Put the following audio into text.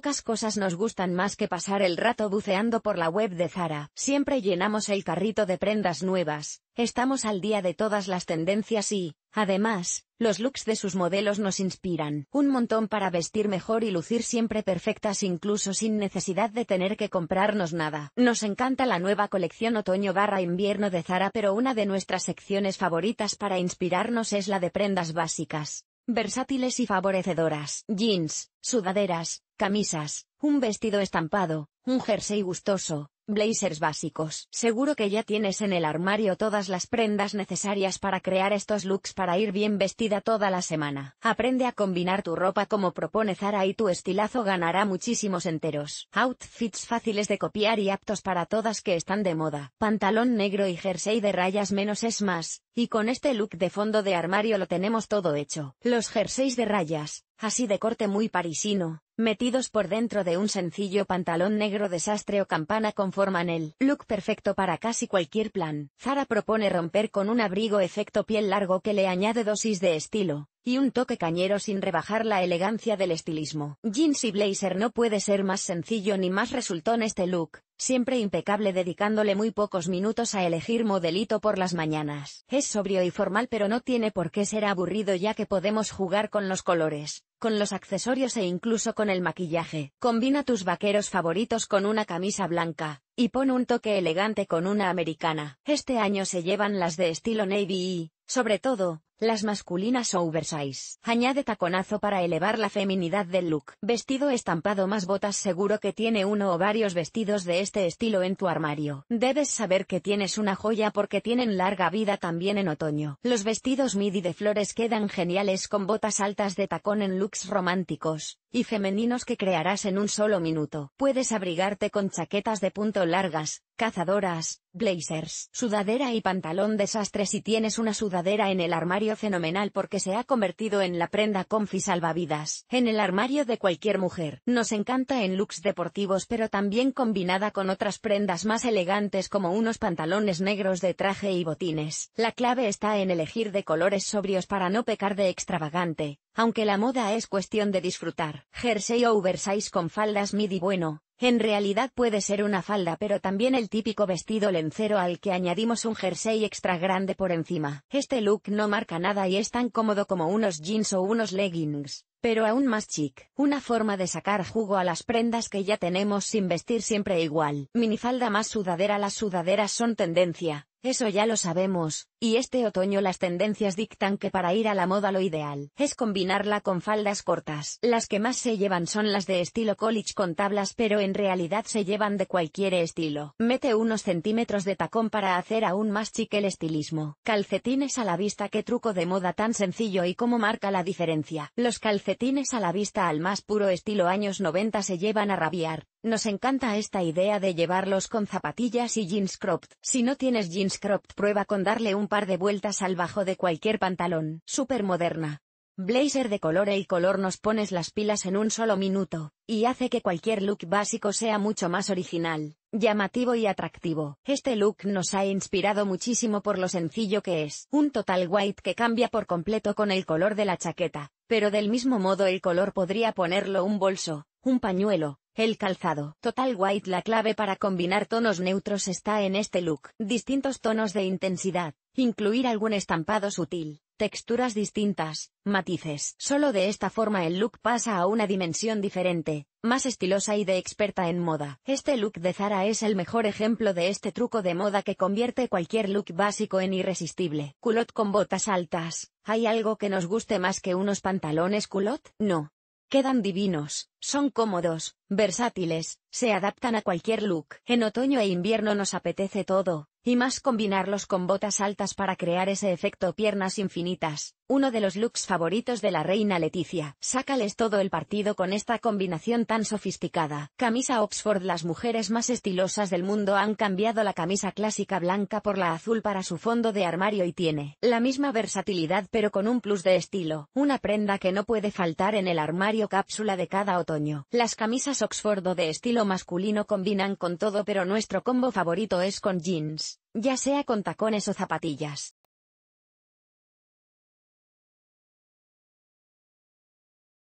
Pocas cosas nos gustan más que pasar el rato buceando por la web de Zara. Siempre llenamos el carrito de prendas nuevas, estamos al día de todas las tendencias y, además, los looks de sus modelos nos inspiran. Un montón para vestir mejor y lucir siempre perfectas incluso sin necesidad de tener que comprarnos nada. Nos encanta la nueva colección otoño barra invierno de Zara pero una de nuestras secciones favoritas para inspirarnos es la de prendas básicas versátiles y favorecedoras. Jeans, sudaderas, camisas, un vestido estampado, un jersey gustoso, Blazers básicos. Seguro que ya tienes en el armario todas las prendas necesarias para crear estos looks para ir bien vestida toda la semana. Aprende a combinar tu ropa como propone Zara y tu estilazo ganará muchísimos enteros. Outfits fáciles de copiar y aptos para todas que están de moda. Pantalón negro y jersey de rayas menos es más, y con este look de fondo de armario lo tenemos todo hecho. Los jerseys de rayas, así de corte muy parisino, metidos por dentro de un sencillo pantalón negro desastre o campana conforman el look perfecto para casi cualquier plan. Zara propone romper con un abrigo efecto piel largo que le añade dosis de estilo, y un toque cañero sin rebajar la elegancia del estilismo. Jeans y blazer no puede ser más sencillo ni más resultón este look, siempre impecable dedicándole muy pocos minutos a elegir modelito por las mañanas. Es sobrio y formal pero no tiene por qué ser aburrido ya que podemos jugar con los colores, con los accesorios e incluso con el maquillaje. Combina tus vaqueros favoritos con una camisa blanca, y pon un toque elegante con una americana. Este año se llevan las de estilo navy y, sobre todo, las masculinas oversize. Añade taconazo para elevar la feminidad del look. Vestido estampado más botas seguro que tiene uno o varios vestidos de este estilo en tu armario. Debes saber que tienes una joya porque tienen larga vida también en otoño. Los vestidos midi de flores quedan geniales con botas altas de tacón en looks románticos y femeninos que crearás en un solo minuto. Puedes abrigarte con chaquetas de punto largas, cazadoras, blazers, sudadera y pantalón desastre si tienes una sudadera en el armario fenomenal porque se ha convertido en la prenda confi salvavidas, en el armario de cualquier mujer. Nos encanta en looks deportivos pero también combinada con otras prendas más elegantes como unos pantalones negros de traje y botines. La clave está en elegir de colores sobrios para no pecar de extravagante, aunque la moda es cuestión de disfrutar jersey oversize con faldas midi bueno, en realidad puede ser una falda pero también el típico vestido lencero al que añadimos un jersey extra grande por encima. Este look no marca nada y es tan cómodo como unos jeans o unos leggings pero aún más chic, una forma de sacar jugo a las prendas que ya tenemos sin vestir siempre igual. Minifalda más sudadera Las sudaderas son tendencia, eso ya lo sabemos, y este otoño las tendencias dictan que para ir a la moda lo ideal es combinarla con faldas cortas. Las que más se llevan son las de estilo college con tablas pero en realidad se llevan de cualquier estilo. Mete unos centímetros de tacón para hacer aún más chic el estilismo. Calcetines a la vista Qué truco de moda tan sencillo y cómo marca la diferencia. Los calcetines Tienes a la vista al más puro estilo años 90 se llevan a rabiar. Nos encanta esta idea de llevarlos con zapatillas y jeans cropped. Si no tienes jeans cropped, prueba con darle un par de vueltas al bajo de cualquier pantalón. Super moderna blazer de color El color nos pones las pilas en un solo minuto, y hace que cualquier look básico sea mucho más original, llamativo y atractivo. Este look nos ha inspirado muchísimo por lo sencillo que es. Un total white que cambia por completo con el color de la chaqueta, pero del mismo modo el color podría ponerlo un bolso, un pañuelo, el calzado. Total White La clave para combinar tonos neutros está en este look. Distintos tonos de intensidad, incluir algún estampado sutil, texturas distintas, matices. Solo de esta forma el look pasa a una dimensión diferente, más estilosa y de experta en moda. Este look de Zara es el mejor ejemplo de este truco de moda que convierte cualquier look básico en irresistible. Culot con botas altas. ¿Hay algo que nos guste más que unos pantalones culot? No. Quedan divinos. Son cómodos, versátiles, se adaptan a cualquier look. En otoño e invierno nos apetece todo, y más combinarlos con botas altas para crear ese efecto piernas infinitas, uno de los looks favoritos de la reina Leticia. Sácales todo el partido con esta combinación tan sofisticada. Camisa Oxford Las mujeres más estilosas del mundo han cambiado la camisa clásica blanca por la azul para su fondo de armario y tiene la misma versatilidad pero con un plus de estilo. Una prenda que no puede faltar en el armario cápsula de cada otro. Las camisas o de estilo masculino combinan con todo pero nuestro combo favorito es con jeans, ya sea con tacones o zapatillas.